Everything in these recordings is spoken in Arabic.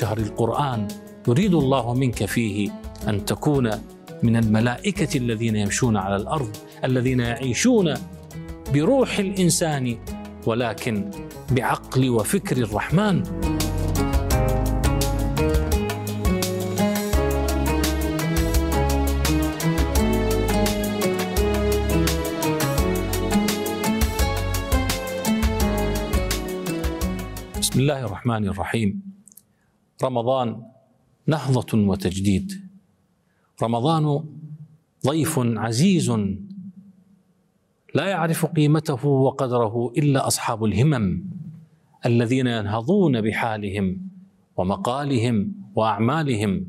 شهر القرآن يريد الله منك فيه أن تكون من الملائكة الذين يمشون على الأرض الذين يعيشون بروح الإنسان ولكن بعقل وفكر الرحمن بسم الله الرحمن الرحيم رمضان نهضة وتجديد رمضان ضيف عزيز لا يعرف قيمته وقدره إلا أصحاب الهمم الذين ينهضون بحالهم ومقالهم وأعمالهم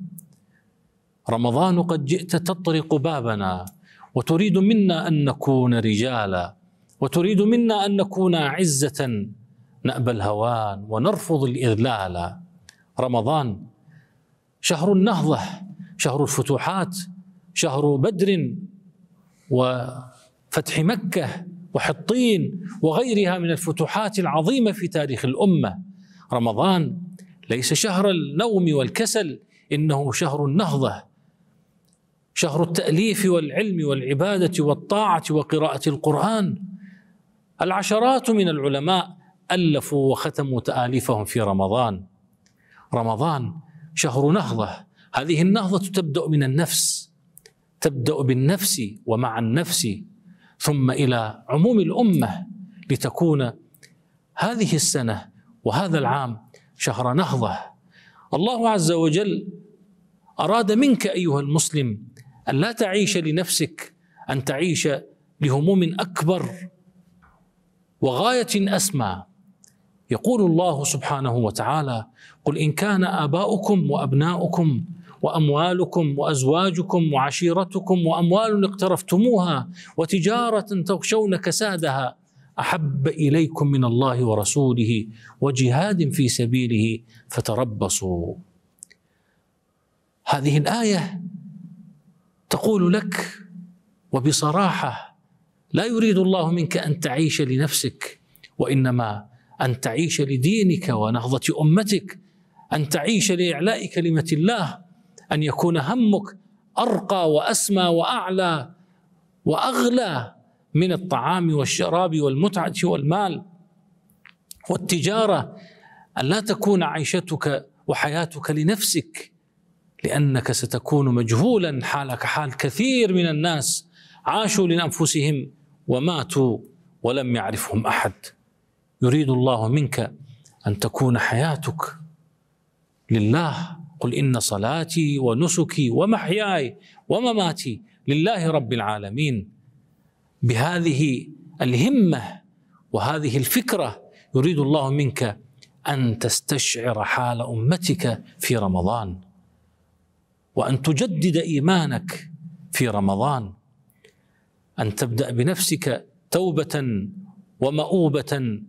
رمضان قد جئت تطرق بابنا وتريد منا أن نكون رجالا وتريد منا أن نكون عزة نأبى الهوان ونرفض الإذلال رمضان شهر النهضة شهر الفتوحات شهر بدر وفتح مكة وحطين وغيرها من الفتوحات العظيمة في تاريخ الأمة رمضان ليس شهر النوم والكسل إنه شهر النهضة شهر التأليف والعلم والعبادة والطاعة وقراءة القرآن العشرات من العلماء ألفوا وختموا تآليفهم في رمضان رمضان شهر نهضه هذه النهضه تبدا من النفس تبدا بالنفس ومع النفس ثم الى عموم الامه لتكون هذه السنه وهذا العام شهر نهضه الله عز وجل اراد منك ايها المسلم ان لا تعيش لنفسك ان تعيش لهموم اكبر وغايه اسمى يقول الله سبحانه وتعالى قل ان كان اباؤكم وابناؤكم واموالكم وازواجكم وعشيرتكم واموال اقترفتموها وتجاره تخشون كسادها احب اليكم من الله ورسوله وجهاد في سبيله فتربصوا هذه الايه تقول لك وبصراحه لا يريد الله منك ان تعيش لنفسك وانما أن تعيش لدينك ونهضة أمتك أن تعيش لإعلاء كلمة الله أن يكون همك أرقى وأسمى وأعلى وأغلى من الطعام والشراب والمتعة والمال والتجارة أن لا تكون عيشتك وحياتك لنفسك لأنك ستكون مجهولا حالك حال كثير من الناس عاشوا لأنفسهم وماتوا ولم يعرفهم أحد يريد الله منك أن تكون حياتك لله قل إن صلاتي ونسكي ومحياي ومماتي لله رب العالمين بهذه الهمة وهذه الفكرة يريد الله منك أن تستشعر حال أمتك في رمضان وأن تجدد إيمانك في رمضان أن تبدأ بنفسك توبة ومؤوبة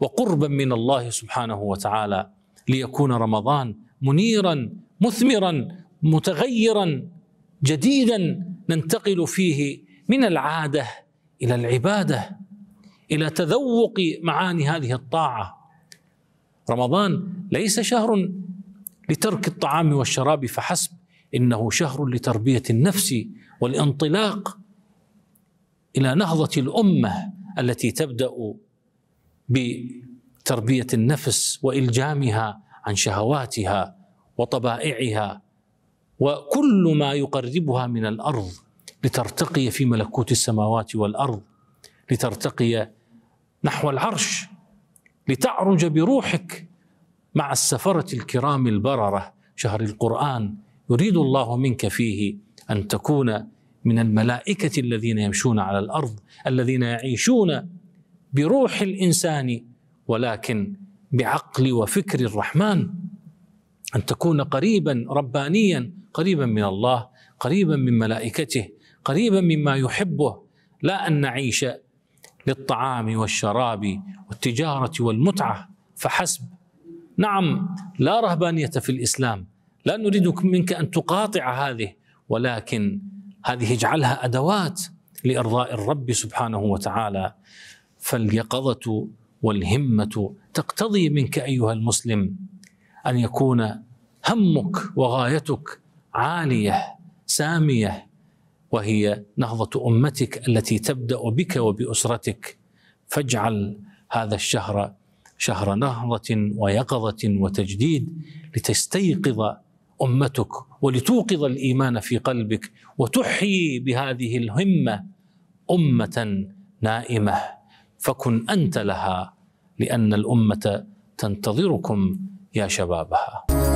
وقربا من الله سبحانه وتعالى ليكون رمضان منيرا مثمرا متغيرا جديدا ننتقل فيه من العاده الى العباده الى تذوق معاني هذه الطاعه رمضان ليس شهر لترك الطعام والشراب فحسب انه شهر لتربيه النفس والانطلاق الى نهضه الامه التي تبدا بتربيه النفس والجامها عن شهواتها وطبائعها وكل ما يقربها من الارض لترتقي في ملكوت السماوات والارض لترتقي نحو العرش لتعرج بروحك مع السفره الكرام البرره شهر القران يريد الله منك فيه ان تكون من الملائكه الذين يمشون على الارض الذين يعيشون بروح الانسان ولكن بعقل وفكر الرحمن ان تكون قريبا ربانيا قريبا من الله قريبا من ملائكته قريبا مما يحبه لا ان نعيش للطعام والشراب والتجاره والمتعه فحسب نعم لا رهبانيه في الاسلام لا نريد منك ان تقاطع هذه ولكن هذه اجعلها ادوات لارضاء الرب سبحانه وتعالى فاليقظه والهمه تقتضي منك ايها المسلم ان يكون همك وغايتك عاليه ساميه وهي نهضه امتك التي تبدا بك وباسرتك فاجعل هذا الشهر شهر نهضه ويقظه وتجديد لتستيقظ امتك ولتوقظ الايمان في قلبك وتحيي بهذه الهمه امه نائمه فكن انت لها لان الامه تنتظركم يا شبابها